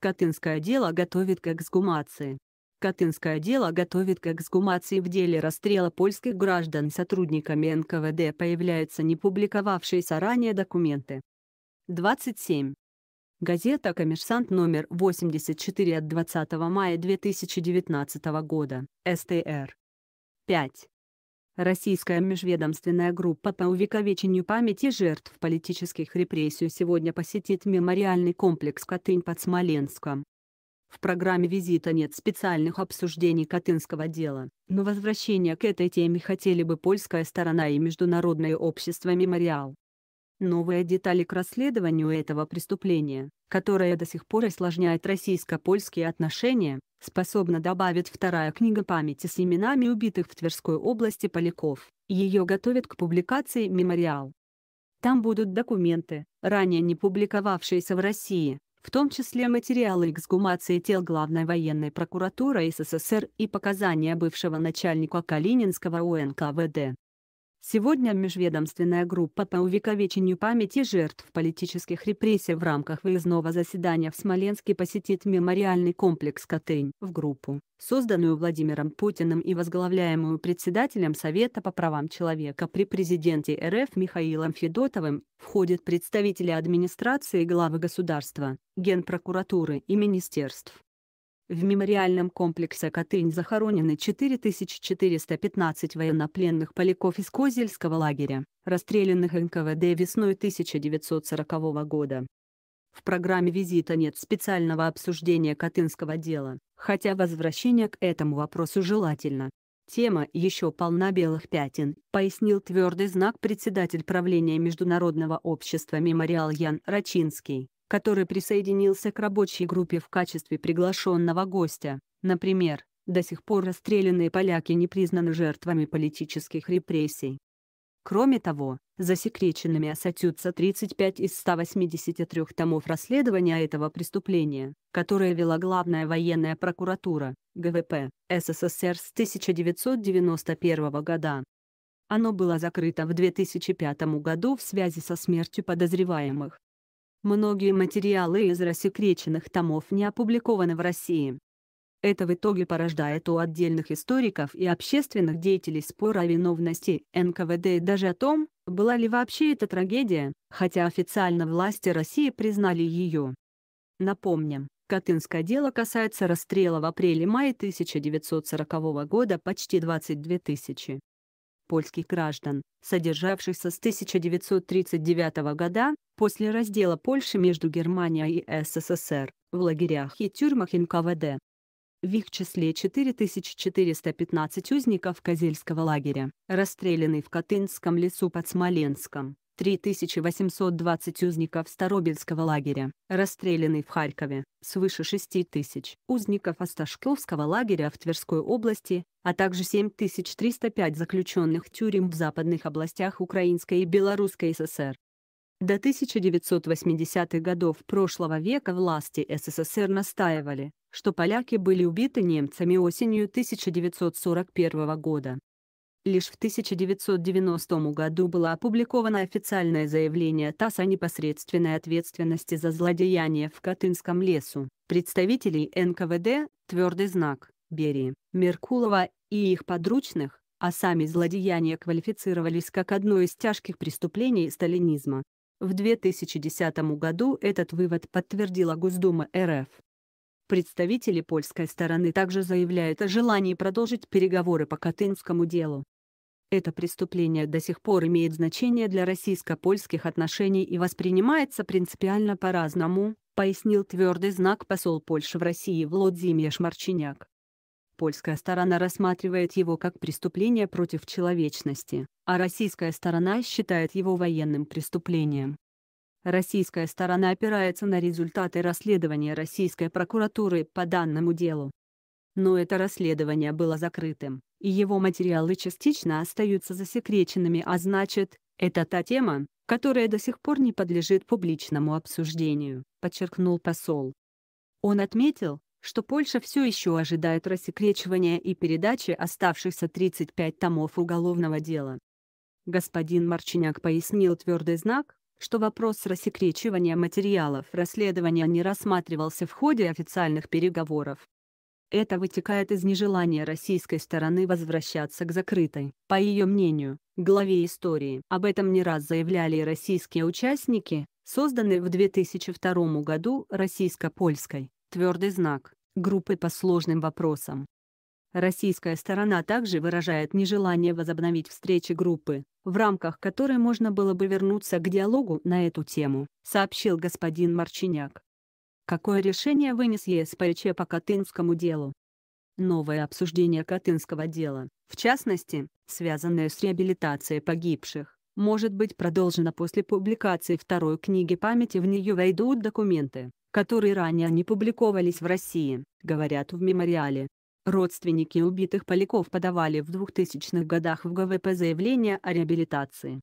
Катынское дело готовит к эксгумации. Катынское дело готовит к эксгумации в деле расстрела польских граждан сотрудниками НКВД появляются не публиковавшиеся ранее документы. 27. Газета «Коммерсант» номер 84 от 20 мая 2019 года, СТР. 5. Российская межведомственная группа по увековечению памяти жертв политических репрессий сегодня посетит мемориальный комплекс Катынь под Смоленском. В программе визита нет специальных обсуждений катынского дела, но возвращение к этой теме хотели бы польская сторона и международное общество «Мемориал» новые детали к расследованию этого преступления, которое до сих пор осложняет российско-польские отношения, способна добавить вторая книга памяти с именами убитых в Тверской области поляков. Ее готовят к публикации «Мемориал». Там будут документы, ранее не публиковавшиеся в России, в том числе материалы эксгумации тел Главной военной прокуратуры СССР и показания бывшего начальника Калининского УНКВД. Сегодня межведомственная группа по увековечению памяти жертв политических репрессий в рамках выездного заседания в Смоленске посетит мемориальный комплекс «Котынь» в группу, созданную Владимиром Путиным и возглавляемую председателем Совета по правам человека при президенте РФ Михаилом Федотовым, входят представители администрации главы государства, Генпрокуратуры и министерств. В мемориальном комплексе «Катынь» захоронены 4415 военнопленных поляков из Козельского лагеря, расстрелянных НКВД весной 1940 года. В программе визита нет специального обсуждения Катынского дела, хотя возвращение к этому вопросу желательно. Тема еще полна белых пятен, пояснил твердый знак председатель правления Международного общества «Мемориал» Ян Рачинский который присоединился к рабочей группе в качестве приглашенного гостя. Например, до сих пор расстрелянные поляки не признаны жертвами политических репрессий. Кроме того, засекреченными осатются 35 из 183 томов расследования этого преступления, которое вела Главная военная прокуратура, ГВП, СССР с 1991 года. Оно было закрыто в 2005 году в связи со смертью подозреваемых. Многие материалы из рассекреченных томов не опубликованы в России. Это в итоге порождает у отдельных историков и общественных деятелей спор о виновности НКВД и даже о том, была ли вообще эта трагедия, хотя официально власти России признали ее. Напомним, Катынское дело касается расстрела в апреле-мае 1940 года почти 22 тысячи польских граждан, содержавшихся с 1939 года, после раздела Польши между Германией и СССР, в лагерях и тюрьмах НКВД. В их числе 4415 узников Козельского лагеря, расстрелянный в Катынском лесу под Смоленском, 3820 узников Старобельского лагеря, расстреляны в Харькове, свыше 6000 узников Осташковского лагеря в Тверской области, а также 7305 заключенных тюрем в западных областях Украинской и Белорусской ССР. До 1980-х годов прошлого века власти СССР настаивали, что поляки были убиты немцами осенью 1941 года. Лишь в 1990 году было опубликовано официальное заявление ТАСС о непосредственной ответственности за злодеяние в Катынском лесу, представителей НКВД, твердый знак, Берии, Меркулова и их подручных, а сами злодеяния квалифицировались как одно из тяжких преступлений сталинизма. В 2010 году этот вывод подтвердила Госдума РФ. Представители польской стороны также заявляют о желании продолжить переговоры по Катынскому делу. Это преступление до сих пор имеет значение для российско-польских отношений и воспринимается принципиально по-разному, пояснил твердый знак посол Польши в России Владимир Шмарчиняк. Польская сторона рассматривает его как преступление против человечности, а российская сторона считает его военным преступлением. Российская сторона опирается на результаты расследования российской прокуратуры по данному делу. Но это расследование было закрытым и его материалы частично остаются засекреченными, а значит, это та тема, которая до сих пор не подлежит публичному обсуждению, подчеркнул посол. Он отметил, что Польша все еще ожидает рассекречивания и передачи оставшихся 35 томов уголовного дела. Господин Марчиняк пояснил твердый знак, что вопрос рассекречивания материалов расследования не рассматривался в ходе официальных переговоров. Это вытекает из нежелания российской стороны возвращаться к закрытой, по ее мнению, главе истории. Об этом не раз заявляли и российские участники, созданной в 2002 году российско-польской «Твердый знак» группы по сложным вопросам. Российская сторона также выражает нежелание возобновить встречи группы, в рамках которой можно было бы вернуться к диалогу на эту тему, сообщил господин Марчиняк. Какое решение вынес ЕСПЧ по Катынскому делу? Новое обсуждение Катынского дела, в частности, связанное с реабилитацией погибших, может быть продолжено после публикации второй книги памяти в нее войдут документы, которые ранее не публиковались в России, говорят в мемориале. Родственники убитых поляков подавали в 2000-х годах в ГВП заявление о реабилитации.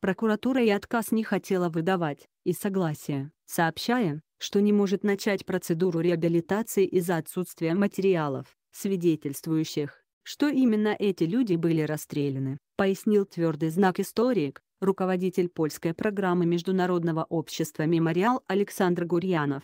Прокуратура и отказ не хотела выдавать, и согласие, сообщая, что не может начать процедуру реабилитации из-за отсутствия материалов, свидетельствующих, что именно эти люди были расстреляны, пояснил твердый знак историк, руководитель польской программы Международного общества «Мемориал» Александр Гурьянов.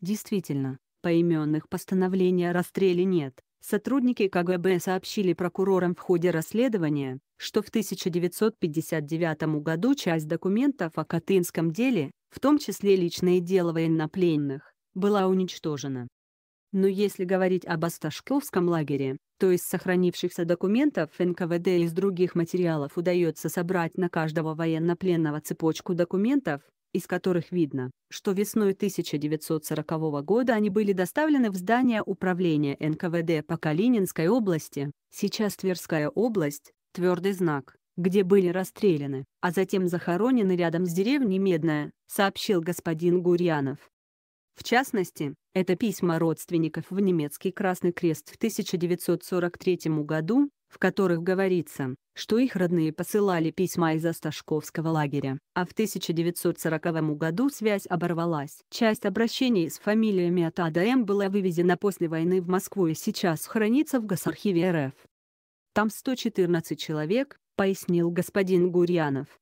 Действительно, поименных постановлений о расстреле нет. Сотрудники КГБ сообщили прокурорам в ходе расследования, что в 1959 году часть документов о Катынском деле, в том числе личное дело военнопленных, была уничтожена. Но если говорить об Осташковском лагере, то из сохранившихся документов НКВД и из других материалов удается собрать на каждого военнопленного цепочку документов, из которых видно, что весной 1940 года они были доставлены в здание управления НКВД по Калининской области, сейчас Тверская область, твердый знак где были расстреляны, а затем захоронены рядом с деревней Медная, сообщил господин Гурьянов. В частности, это письма родственников в немецкий Красный Крест в 1943 году, в которых говорится, что их родные посылали письма из Осташковского лагеря, а в 1940 году связь оборвалась. Часть обращений с фамилиями от АДМ была вывезена после войны в Москву и сейчас хранится в Госархиве РФ. Там 114 человек, — пояснил господин Гурьянов.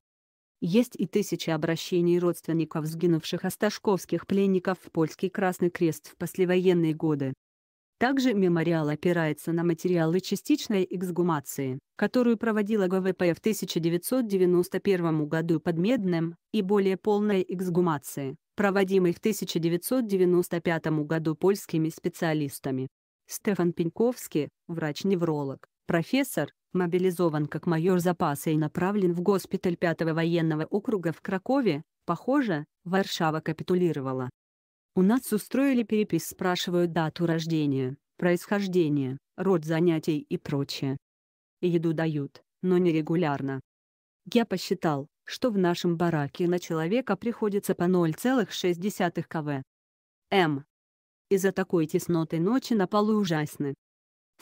Есть и тысячи обращений родственников сгинувших осташковских пленников в Польский Красный Крест в послевоенные годы. Также мемориал опирается на материалы частичной эксгумации, которую проводила ГВП в 1991 году под Медным, и более полной эксгумации, проводимой в 1995 году польскими специалистами. Стефан Пеньковский, врач-невролог, Профессор, мобилизован как майор запаса и направлен в госпиталь 5-го военного округа в Кракове, похоже, Варшава капитулировала. У нас устроили перепись, спрашивают дату рождения, происхождение, род занятий и прочее. Еду дают, но нерегулярно. Я посчитал, что в нашем бараке на человека приходится по 0,6 кв. М. Из-за такой тесноты ночи на полу ужасны.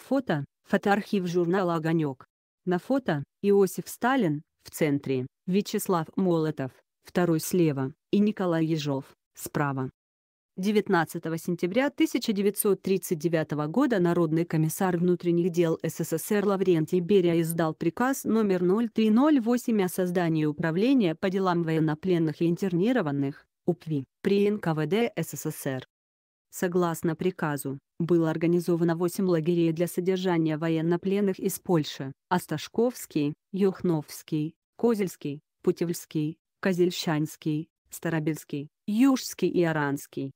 Фото – фотоархив журнала «Огонек». На фото – Иосиф Сталин, в центре, Вячеслав Молотов, второй слева, и Николай Ежов, справа. 19 сентября 1939 года Народный комиссар внутренних дел СССР Лаврентий Берия издал приказ номер 0308 о создании управления по делам военнопленных и интернированных, УПВИ, при НКВД СССР. Согласно приказу, было организовано 8 лагерей для содержания военнопленных из Польши – Осташковский, Юхновский, Козельский, Путевльский, Козельщанский, Старобельский, Южский и Аранский.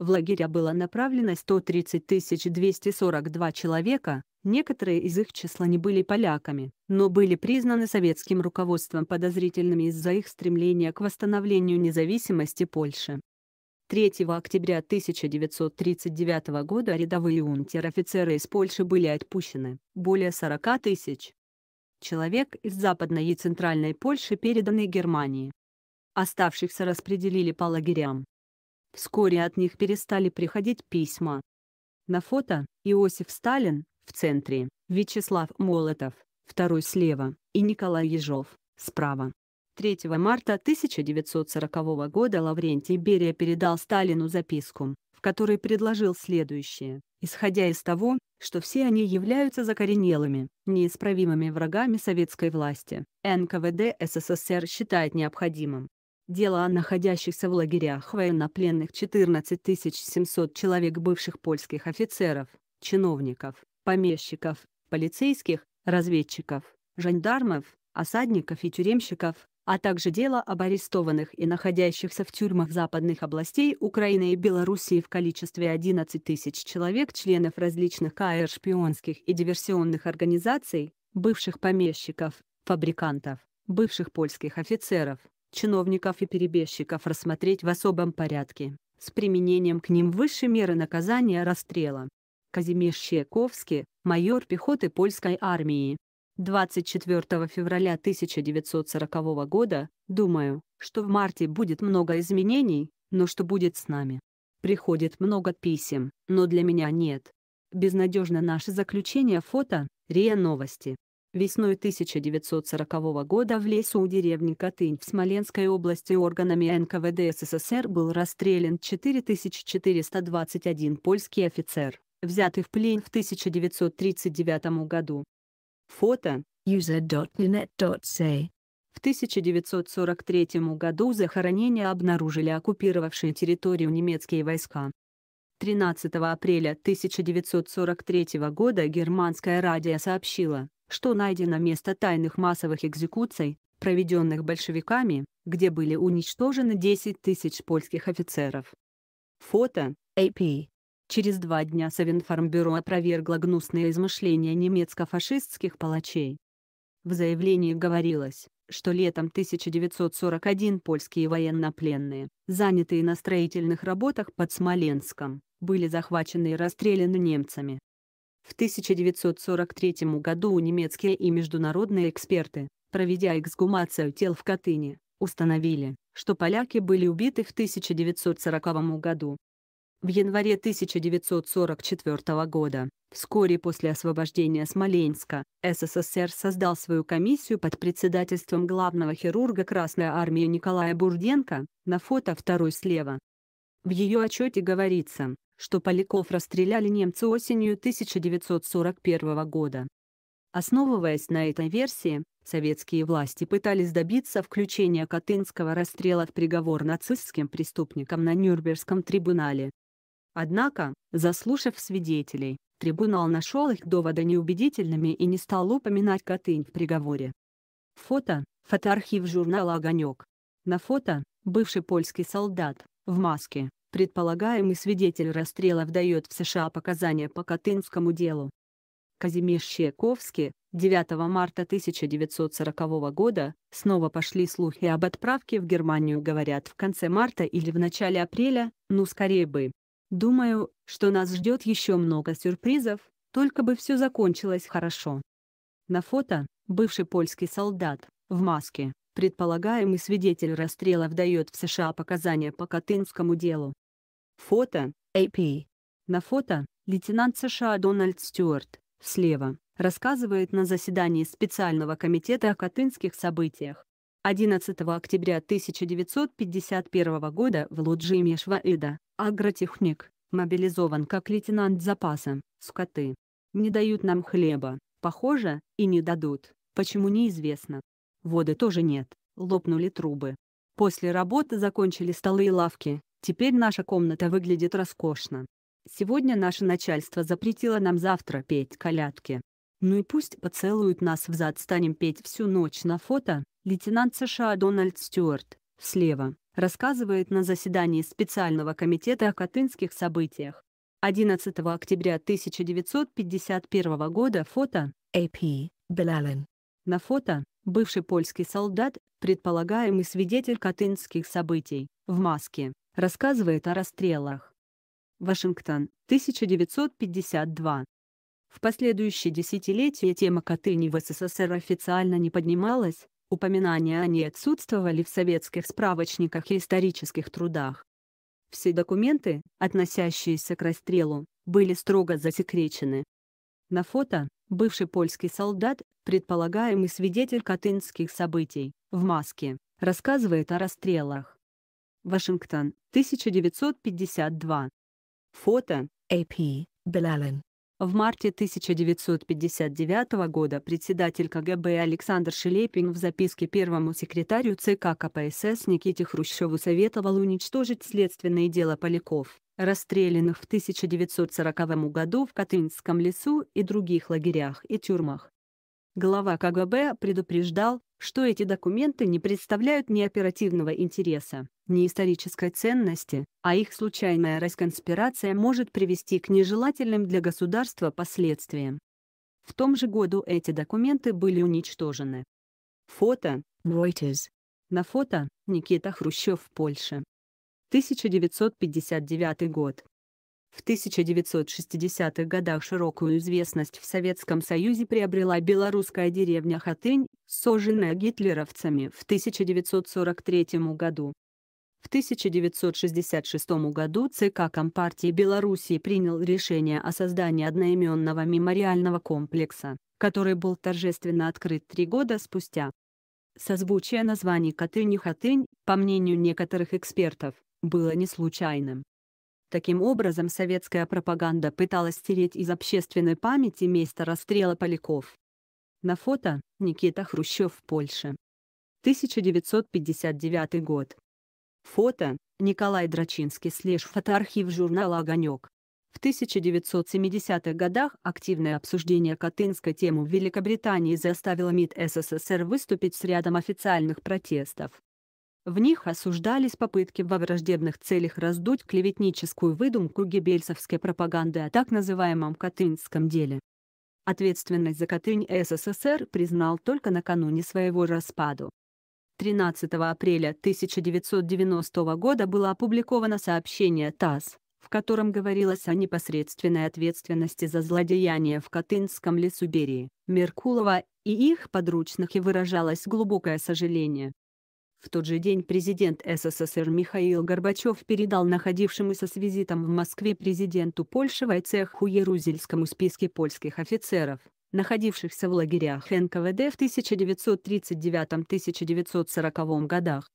В лагеря было направлено 130 242 человека, некоторые из их числа не были поляками, но были признаны советским руководством подозрительными из-за их стремления к восстановлению независимости Польши. 3 октября 1939 года рядовые унтер-офицеры из Польши были отпущены, более 40 тысяч человек из Западной и Центральной Польши переданы Германии. Оставшихся распределили по лагерям. Вскоре от них перестали приходить письма. На фото – Иосиф Сталин, в центре, Вячеслав Молотов, второй слева, и Николай Ежов, справа. 3 марта 1940 года Лаврентий Берия передал Сталину записку, в которой предложил следующее. Исходя из того, что все они являются закоренелыми, неисправимыми врагами советской власти, НКВД СССР считает необходимым Дело о находящихся в лагерях военнопленных 14 700 человек бывших польских офицеров, чиновников, помещиков, полицейских, разведчиков, жандармов, осадников и тюремщиков, а также дело об арестованных и находящихся в тюрьмах западных областей Украины и Белоруссии в количестве 11 тысяч человек членов различных КР шпионских и диверсионных организаций, бывших помещиков, фабрикантов, бывших польских офицеров, чиновников и перебежчиков рассмотреть в особом порядке, с применением к ним высшей меры наказания расстрела. Казимир Щековский, майор пехоты польской армии, 24 февраля 1940 года, думаю, что в марте будет много изменений, но что будет с нами? Приходит много писем, но для меня нет. Безнадежно наше заключение фото, РИА Новости. Весной 1940 года в лесу у деревни Катынь в Смоленской области органами НКВД СССР был расстрелян 4421 польский офицер, взятый в плен в 1939 году. Фото user.net.say. В 1943 году захоронения обнаружили оккупировавшие территорию немецкие войска. 13 апреля 1943 года германское радио сообщило, что найдено место тайных массовых экзекуций, проведенных большевиками, где были уничтожены 10 тысяч польских офицеров. Фото AP Через два дня Совинформбюро опровергло гнусные измышления немецко-фашистских палачей. В заявлении говорилось, что летом 1941 польские военнопленные, занятые на строительных работах под Смоленском, были захвачены и расстреляны немцами. В 1943 году немецкие и международные эксперты, проведя эксгумацию тел в Катыни, установили, что поляки были убиты в 1940 году, в январе 1944 года. Вскоре после освобождения Смоленска СССР создал свою комиссию под председательством главного хирурга Красной армии Николая Бурденко, на фото второй слева. В ее отчете говорится, что Поляков расстреляли немцы осенью 1941 года. Основываясь на этой версии, советские власти пытались добиться включения Катынского расстрела в приговор нацистским преступникам на Нюрнбергском трибунале, Однако, заслушав свидетелей, трибунал нашел их доводы неубедительными и не стал упоминать Катынь в приговоре. Фото, фотоархив журнала «Огонек». На фото, бывший польский солдат, в маске, предполагаемый свидетель расстрелов дает в США показания по Катынскому делу. Казимир Щековский, 9 марта 1940 года, снова пошли слухи об отправке в Германию говорят в конце марта или в начале апреля, ну скорее бы. Думаю, что нас ждет еще много сюрпризов, только бы все закончилось хорошо. На фото – бывший польский солдат, в маске, предполагаемый свидетель расстрелов дает в США показания по Катынскому делу. Фото – AP. На фото – лейтенант США Дональд Стюарт, слева, рассказывает на заседании специального комитета о катынских событиях. 11 октября 1951 года в Луджиме Шваида, агротехник, мобилизован как лейтенант запаса, скоты. Не дают нам хлеба, похоже, и не дадут, почему неизвестно. Воды тоже нет, лопнули трубы. После работы закончили столы и лавки, теперь наша комната выглядит роскошно. Сегодня наше начальство запретило нам завтра петь колядки. Ну и пусть поцелуют нас в зад, станем петь всю ночь на фото, лейтенант США Дональд Стюарт, слева, рассказывает на заседании специального комитета о катынских событиях. 11 октября 1951 года фото AP Белален. На фото бывший польский солдат, предполагаемый свидетель катынских событий, в маске, рассказывает о расстрелах. Вашингтон, 1952. В последующие десятилетия тема Катыни в СССР официально не поднималась, Упоминания о ней отсутствовали в советских справочниках и исторических трудах. Все документы, относящиеся к расстрелу, были строго засекречены. На фото – бывший польский солдат, предполагаемый свидетель катынских событий, в маске, рассказывает о расстрелах. Вашингтон, 1952. Фото – AP, Белален, в марте 1959 года председатель КГБ Александр Шелепин в записке первому секретарю ЦК КПСС Никите Хрущеву советовал уничтожить следственное дело поляков, расстрелянных в 1940 году в Катынском лесу и других лагерях и тюрьмах. Глава КГБ предупреждал, что эти документы не представляют ни оперативного интереса, ни исторической ценности, а их случайная расконспирация может привести к нежелательным для государства последствиям. В том же году эти документы были уничтожены. Фото Reuters. На фото Никита Хрущев в Польше. 1959 год. В 1960-х годах широкую известность в Советском Союзе приобрела белорусская деревня Хатынь, сожженная гитлеровцами в 1943 году. В 1966 году ЦК Компартии Белоруссии принял решение о создании одноименного мемориального комплекса, который был торжественно открыт три года спустя. Созвучие названий Катынь и Хатынь, по мнению некоторых экспертов, было не случайным. Таким образом, советская пропаганда пыталась стереть из общественной памяти место расстрела поляков. На фото – Никита Хрущев в Польше. 1959 год. Фото – Николай Драчинский слеж фотоархив журнала «Огонек». В 1970-х годах активное обсуждение Катынской темы в Великобритании заставило МИД СССР выступить с рядом официальных протестов. В них осуждались попытки во враждебных целях раздуть клеветническую выдумку геббельсовской пропаганды о так называемом Катынском деле. Ответственность за Катынь СССР признал только накануне своего распаду. 13 апреля 1990 года было опубликовано сообщение ТАСС, в котором говорилось о непосредственной ответственности за злодеяния в Катынском лесу Берии, Меркулова и их подручных и выражалось глубокое сожаление, в тот же день президент СССР Михаил Горбачев передал находившемуся с визитом в Москве президенту Польши Вайцеху Ярузельскому списки польских офицеров, находившихся в лагерях НКВД в 1939-1940 годах.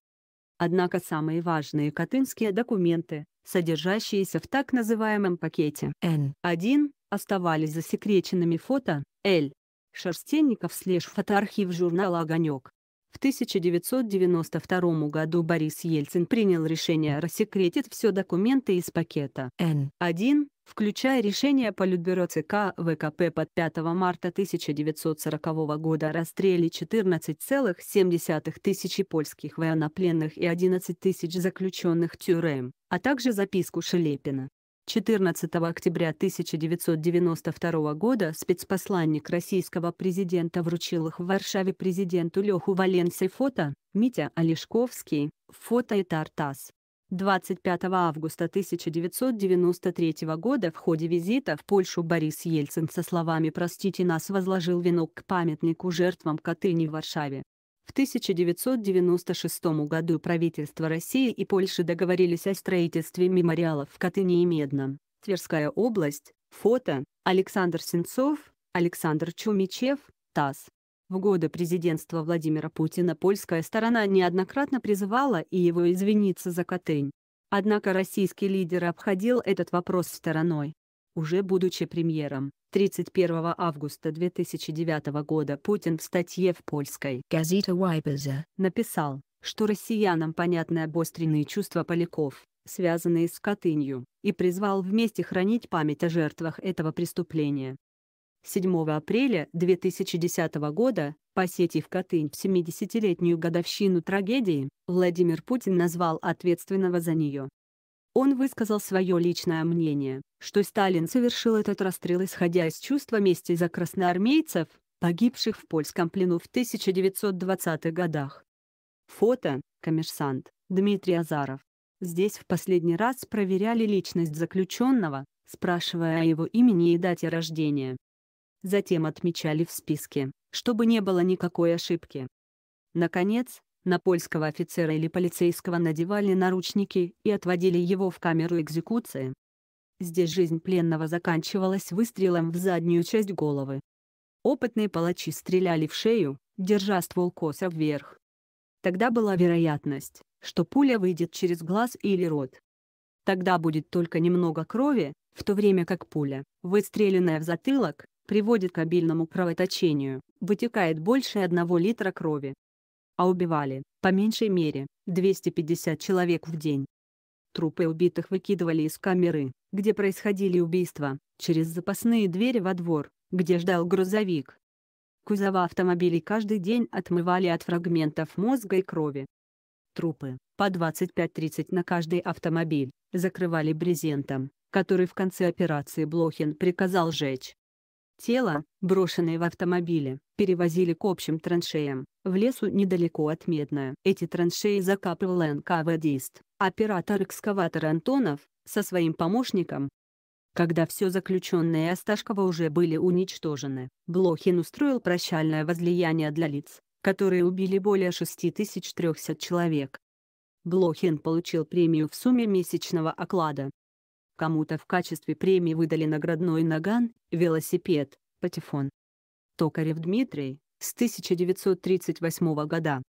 Однако самые важные катынские документы, содержащиеся в так называемом пакете н 1 оставались засекреченными фото Л. Шерстенников слеж фотоархив журнала «Огонек». В 1992 году Борис Ельцин принял решение рассекретить все документы из пакета Н1, включая решение Политбюро ЦК ВКП от 5 марта 1940 года о расстреле 14,7 тысячи польских военнопленных и 11 тысяч заключенных тюрем, а также записку Шелепина 14 октября 1992 года спецпосланник российского президента вручил их в Варшаве президенту Леху Валенсой фото, Митя Олешковский, фото и Тартас. 25 августа 1993 года в ходе визита в Польшу Борис Ельцин со словами «Простите нас» возложил венок к памятнику жертвам Катыни в Варшаве. В 1996 году правительство России и Польши договорились о строительстве мемориалов в Катыни и Медном, Тверская область, фото, Александр Сенцов, Александр Чумичев, ТАСС. В годы президентства Владимира Путина польская сторона неоднократно призывала и его извиниться за Катынь. Однако российский лидер обходил этот вопрос стороной уже будучи премьером. 31 августа 2009 года Путин в статье в польской газете Вайбеза» написал, что россиянам понятны обостренные чувства поляков, связанные с Катынью, и призвал вместе хранить память о жертвах этого преступления. 7 апреля 2010 года, посетив Катынь в 70-летнюю годовщину трагедии, Владимир Путин назвал ответственного за нее он высказал свое личное мнение, что Сталин совершил этот расстрел исходя из чувства мести за красноармейцев, погибших в польском плену в 1920-х годах. Фото, коммерсант, Дмитрий Азаров. Здесь в последний раз проверяли личность заключенного, спрашивая о его имени и дате рождения. Затем отмечали в списке, чтобы не было никакой ошибки. Наконец, на польского офицера или полицейского надевали наручники и отводили его в камеру экзекуции. Здесь жизнь пленного заканчивалась выстрелом в заднюю часть головы. Опытные палачи стреляли в шею, держа ствол коса вверх. Тогда была вероятность, что пуля выйдет через глаз или рот. Тогда будет только немного крови, в то время как пуля, выстреленная в затылок, приводит к обильному кровоточению, вытекает больше одного литра крови а убивали, по меньшей мере, 250 человек в день. Трупы убитых выкидывали из камеры, где происходили убийства, через запасные двери во двор, где ждал грузовик. Кузова автомобилей каждый день отмывали от фрагментов мозга и крови. Трупы, по 25-30 на каждый автомобиль, закрывали брезентом, который в конце операции Блохин приказал сжечь. Тело, брошенное в автомобиле, перевозили к общим траншеям, в лесу недалеко от Медная. Эти траншеи закапывал НКВДист, оператор экскаватора Антонов, со своим помощником. Когда все заключенные Осташкова уже были уничтожены, Блохин устроил прощальное возлияние для лиц, которые убили более 6300 человек. Блохин получил премию в сумме месячного оклада Кому-то в качестве премии выдали наградной наган, велосипед, патефон. Токарев Дмитрий, с 1938 года.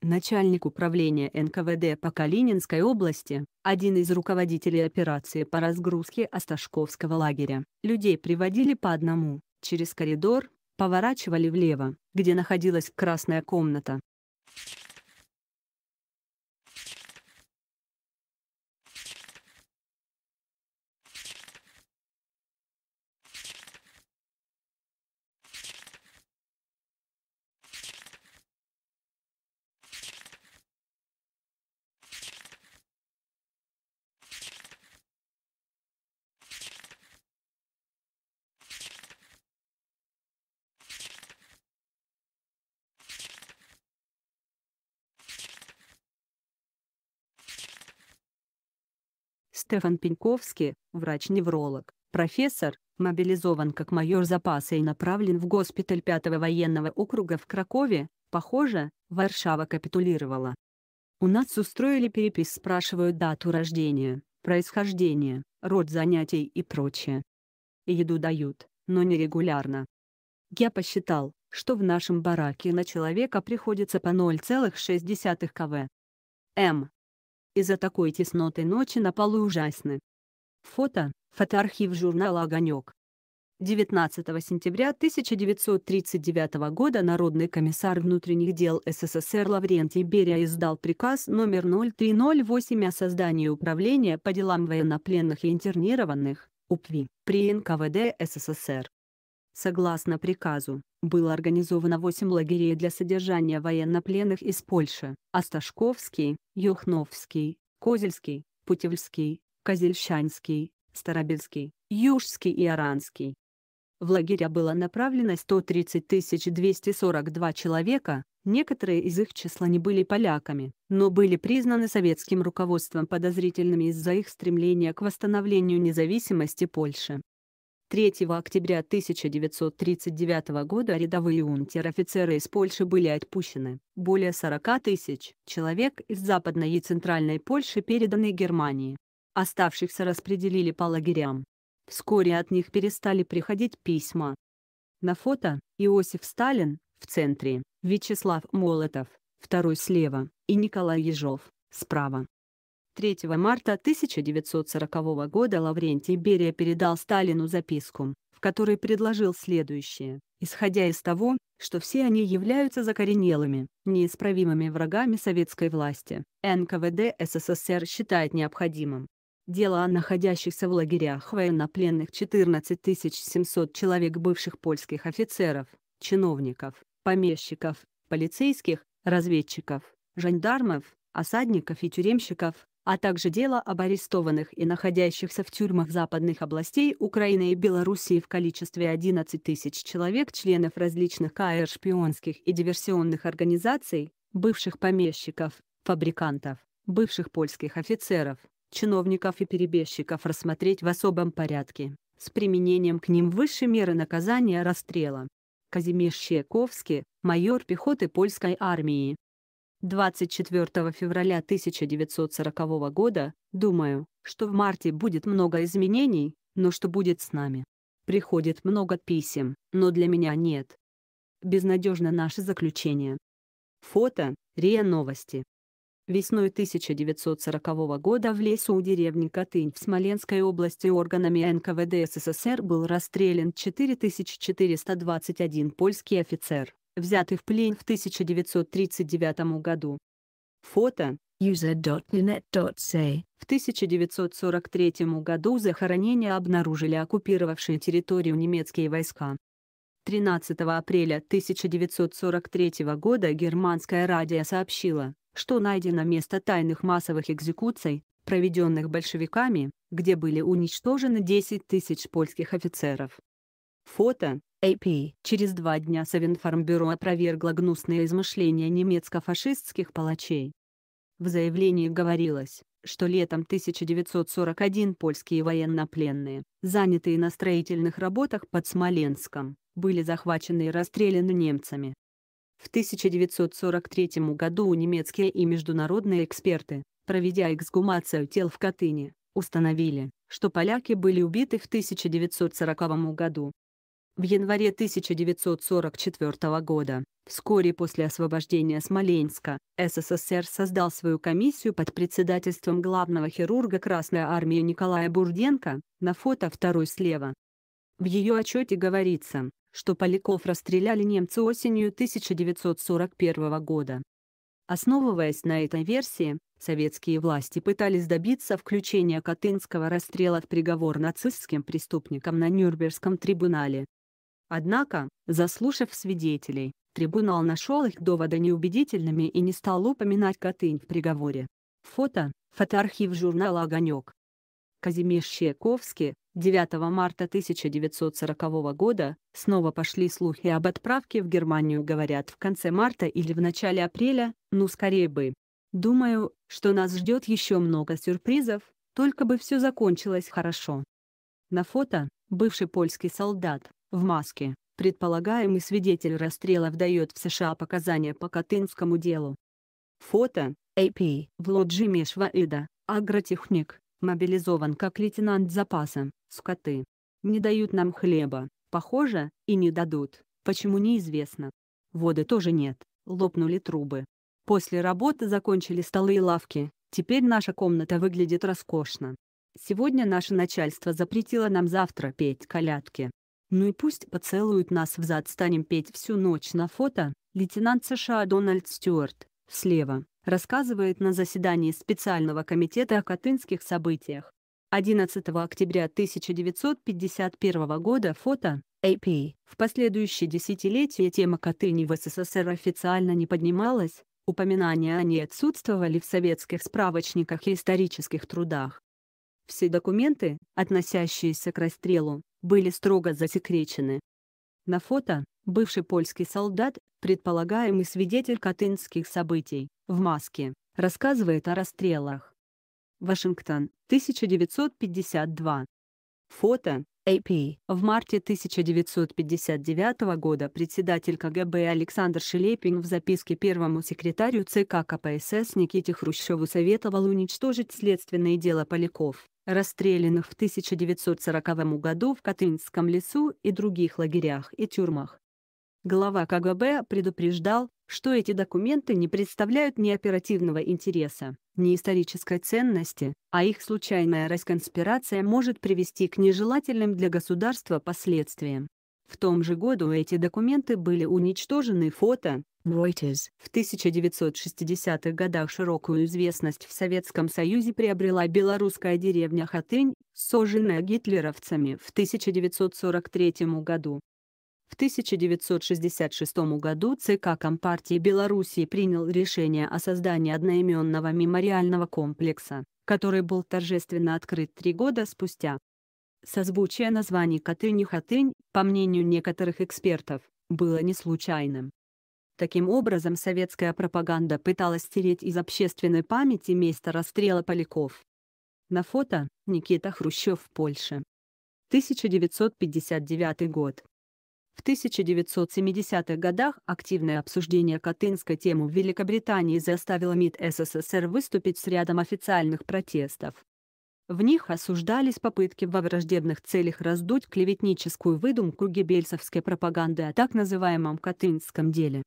Начальник управления НКВД по Калининской области, один из руководителей операции по разгрузке Осташковского лагеря, людей приводили по одному, через коридор, поворачивали влево, где находилась красная комната. Стефан Пеньковский, врач-невролог, профессор, мобилизован как майор запаса и направлен в госпиталь 5 военного округа в Кракове, похоже, Варшава капитулировала. У нас устроили перепись, спрашивают дату рождения, происхождение, род занятий и прочее. Еду дают, но нерегулярно. Я посчитал, что в нашем бараке на человека приходится по 0,6 кв. М. Из-за такой тесноты ночи на полу ужасны. Фото, фотоархив журнала «Огонек». 19 сентября 1939 года Народный комиссар внутренних дел СССР Лаврентий Берия издал приказ номер 0308 о создании управления по делам военнопленных и интернированных, УПВИ, при НКВД СССР. Согласно приказу, было организовано 8 лагерей для содержания военнопленных из Польши – Осташковский, Юхновский, Козельский, Путевльский, Козельщанский, Старобельский, Южский и Аранский. В лагеря было направлено 130 242 человека, некоторые из их числа не были поляками, но были признаны советским руководством подозрительными из-за их стремления к восстановлению независимости Польши. 3 октября 1939 года рядовые унтер-офицеры из Польши были отпущены. Более 40 тысяч человек из Западной и Центральной Польши переданы Германии. Оставшихся распределили по лагерям. Вскоре от них перестали приходить письма. На фото – Иосиф Сталин, в центре, Вячеслав Молотов, второй слева, и Николай Ежов, справа. 3 марта 1940 года Лаврентий Берия передал Сталину записку, в которой предложил следующее. Исходя из того, что все они являются закоренелыми, неисправимыми врагами советской власти, НКВД СССР считает необходимым Дело о находящихся в лагерях военнопленных 14 700 человек бывших польских офицеров, чиновников, помещиков, полицейских, разведчиков, жандармов, осадников и тюремщиков, а также дело об арестованных и находящихся в тюрьмах западных областей Украины и Белоруссии в количестве 11 тысяч человек членов различных КР шпионских и диверсионных организаций, бывших помещиков, фабрикантов, бывших польских офицеров, чиновников и перебежчиков рассмотреть в особом порядке, с применением к ним высшей меры наказания расстрела. Казимир Щековский, майор пехоты польской армии, 24 февраля 1940 года, думаю, что в марте будет много изменений, но что будет с нами? Приходит много писем, но для меня нет. Безнадежно наше заключение. Фото, РИА Новости. Весной 1940 года в лесу у деревни Катынь в Смоленской области органами НКВД СССР был расстрелян 4421 польский офицер взятый в плен в 1939 году. Фото user.linet.say. В 1943 году захоронения обнаружили оккупировавшие территорию немецкие войска. 13 апреля 1943 года германское радио сообщило, что найдено место тайных массовых экзекуций, проведенных большевиками, где были уничтожены 10 тысяч польских офицеров. Фото, AP. Через два дня Совинформбюро опровергло гнусные измышления немецко-фашистских палачей. В заявлении говорилось, что летом 1941 польские военнопленные, занятые на строительных работах под Смоленском, были захвачены и расстреляны немцами. В 1943 году немецкие и международные эксперты, проведя эксгумацию тел в Катыни, установили, что поляки были убиты в 1940 году, в январе 1944 года, вскоре после освобождения Смоленска, СССР создал свою комиссию под председательством главного хирурга Красной армии Николая Бурденко, на фото второй слева. В ее отчете говорится, что Поляков расстреляли немцы осенью 1941 года. Основываясь на этой версии, советские власти пытались добиться включения Катынского расстрела в приговор нацистским преступникам на Нюрнбергском трибунале, Однако, заслушав свидетелей, трибунал нашел их доводы неубедительными и не стал упоминать Катынь в приговоре. Фото, фотоархив журнала «Огонек». Казимир Щековский, 9 марта 1940 года, снова пошли слухи об отправке в Германию говорят в конце марта или в начале апреля, ну скорее бы. Думаю, что нас ждет еще много сюрпризов, только бы все закончилось хорошо. На фото, бывший польский солдат, в маске. Предполагаемый свидетель расстрелов дает в США показания по Катынскому делу. Фото, AP, Влоджи Мешваида, агротехник, мобилизован как лейтенант запаса, скоты. Не дают нам хлеба, похоже, и не дадут, почему неизвестно. Воды тоже нет, лопнули трубы. После работы закончили столы и лавки, теперь наша комната выглядит роскошно. Сегодня наше начальство запретило нам завтра петь колядки. Ну и пусть поцелуют нас взад, станем петь всю ночь на фото. Лейтенант США Дональд Стюарт, слева, рассказывает на заседании специального комитета о катынских событиях. 11 октября 1951 года фото AP. В последующие десятилетия тема Катыни в СССР официально не поднималась, упоминания о ней отсутствовали в советских справочниках и исторических трудах. Все документы, относящиеся к расстрелу, были строго засекречены. На фото – бывший польский солдат, предполагаемый свидетель катынских событий, в маске, рассказывает о расстрелах. Вашингтон, 1952. Фото AP. В марте 1959 года председатель КГБ Александр Шелепин в записке первому секретарю ЦК КПСС Никите Хрущеву советовал уничтожить следственное дело Поляков расстрелянных в 1940 году в Катынском лесу и других лагерях и тюрьмах. Глава КГБ предупреждал, что эти документы не представляют ни оперативного интереса, ни исторической ценности, а их случайная расконспирация может привести к нежелательным для государства последствиям. В том же году эти документы были уничтожены фото, Reuters. В 1960-х годах широкую известность в Советском Союзе приобрела белорусская деревня Хатынь, сожженная гитлеровцами в 1943 году. В 1966 году ЦК Компартии Белоруссии принял решение о создании одноименного мемориального комплекса, который был торжественно открыт три года спустя. Созвучие названий Катыни-Хатынь, по мнению некоторых экспертов, было не случайным. Таким образом, советская пропаганда пыталась стереть из общественной памяти место расстрела поляков. На фото – Никита Хрущев в Польше. 1959 год. В 1970-х годах активное обсуждение катынской темы в Великобритании заставило МИД СССР выступить с рядом официальных протестов. В них осуждались попытки во враждебных целях раздуть клеветническую выдумку геббельсовской пропаганды о так называемом «катынском деле»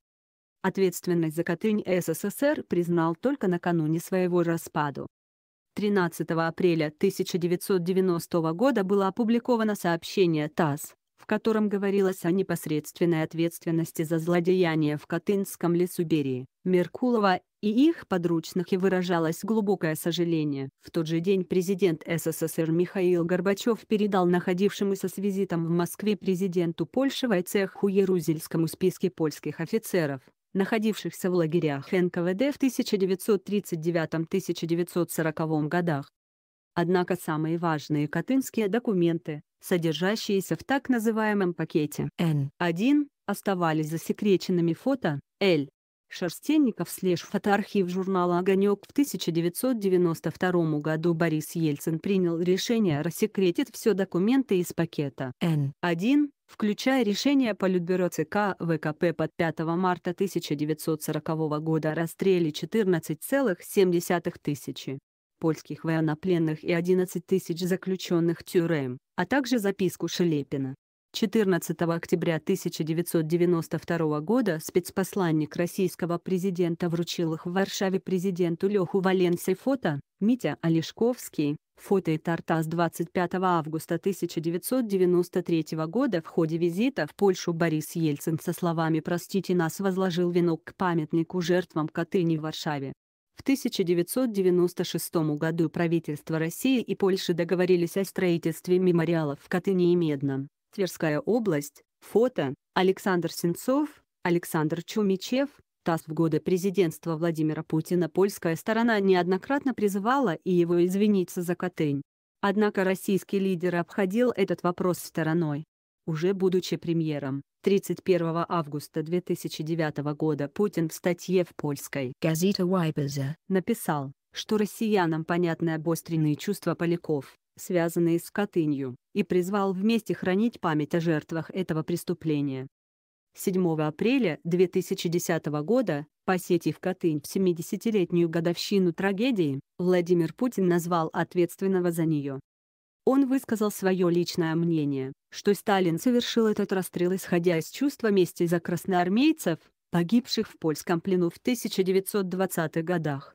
ответственность за Катынь СССР признал только накануне своего распаду. 13 апреля 1990 года было опубликовано сообщение ТАСС, в котором говорилось о непосредственной ответственности за злодеяния в Катынском лесу Берии, Меркулова и их подручных и выражалось глубокое сожаление. В тот же день президент СССР Михаил Горбачев передал находившемуся с визитом в Москве президенту Польши Вайцеху Ярузельскому списки польских офицеров, находившихся в лагерях НКВД в 1939-1940 годах. Однако самые важные катынские документы, содержащиеся в так называемом пакете н 1 оставались засекреченными фото Л. Шерстенников слеж фотоархив журнала «Огонек» в 1992 году Борис Ельцин принял решение рассекретить все документы из пакета Н1, включая решение Политбюро ЦК ВКП под 5 марта 1940 года о расстреле 14,7 тысячи польских военнопленных и 11 тысяч заключенных тюрем, а также записку Шелепина. 14 октября 1992 года спецпосланник российского президента вручил их в Варшаве президенту Леху Валенсей фото, Митя Олешковский, фото и торта с 25 августа 1993 года в ходе визита в Польшу Борис Ельцин со словами «Простите нас» возложил венок к памятнику жертвам Катыни в Варшаве. В 1996 году правительство России и Польши договорились о строительстве мемориалов в Катыни и Медном. Тверская область. Фото. Александр Сенцов, Александр Чумичев. ТАСС в годы президентства Владимира Путина польская сторона неоднократно призывала и его извиниться за Катынь. Однако российский лидер обходил этот вопрос стороной. Уже будучи премьером, 31 августа 2009 года Путин в статье в польской «Газета Вайбеза» написал, что россиянам понятны обостренные чувства поляков, связанные с Катынью, и призвал вместе хранить память о жертвах этого преступления. 7 апреля 2010 года, посетив Катынь в 70-летнюю годовщину трагедии, Владимир Путин назвал ответственного за нее. Он высказал свое личное мнение, что Сталин совершил этот расстрел исходя из чувства мести за красноармейцев, погибших в польском плену в 1920-х годах.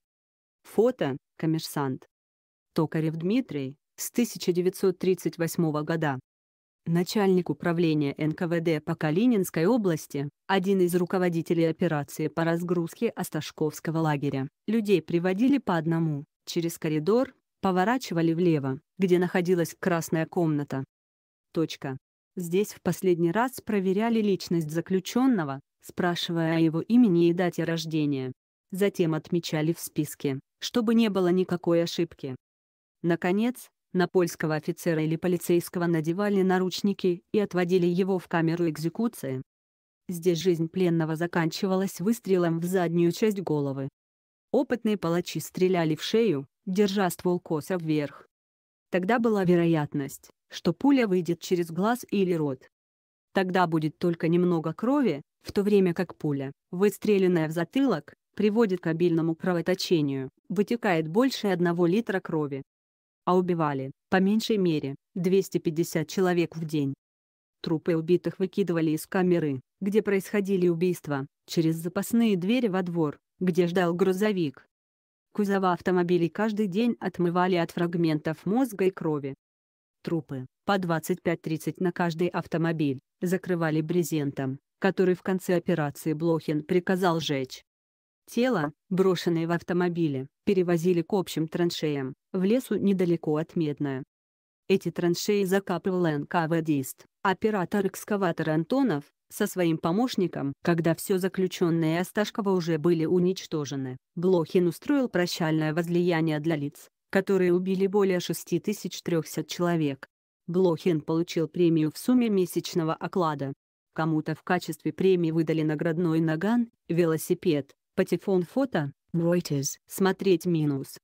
Фото, коммерсант. Токарев Дмитрий, с 1938 года. Начальник управления НКВД по Калининской области, один из руководителей операции по разгрузке Осташковского лагеря, людей приводили по одному, через коридор, поворачивали влево, где находилась красная комната. Точка. Здесь в последний раз проверяли личность заключенного, спрашивая о его имени и дате рождения. Затем отмечали в списке, чтобы не было никакой ошибки. Наконец, на польского офицера или полицейского надевали наручники и отводили его в камеру экзекуции. Здесь жизнь пленного заканчивалась выстрелом в заднюю часть головы. Опытные палачи стреляли в шею, держа ствол коса вверх. Тогда была вероятность, что пуля выйдет через глаз или рот. Тогда будет только немного крови, в то время как пуля, выстреленная в затылок, приводит к обильному кровоточению, вытекает больше одного литра крови а убивали, по меньшей мере, 250 человек в день. Трупы убитых выкидывали из камеры, где происходили убийства, через запасные двери во двор, где ждал грузовик. Кузова автомобилей каждый день отмывали от фрагментов мозга и крови. Трупы, по 25-30 на каждый автомобиль, закрывали брезентом, который в конце операции Блохин приказал сжечь. Тело, брошенное в автомобиле, перевозили к общим траншеям, в лесу недалеко от Медная. Эти траншеи закапывал НКВДист, оператор экскаватора Антонов, со своим помощником. Когда все заключенные Осташкова уже были уничтожены, Блохин устроил прощальное возлияние для лиц, которые убили более 6300 человек. Блохин получил премию в сумме месячного оклада. Кому-то в качестве премии выдали наградной наган, велосипед, Патефон фото, Reuters. Смотреть минус.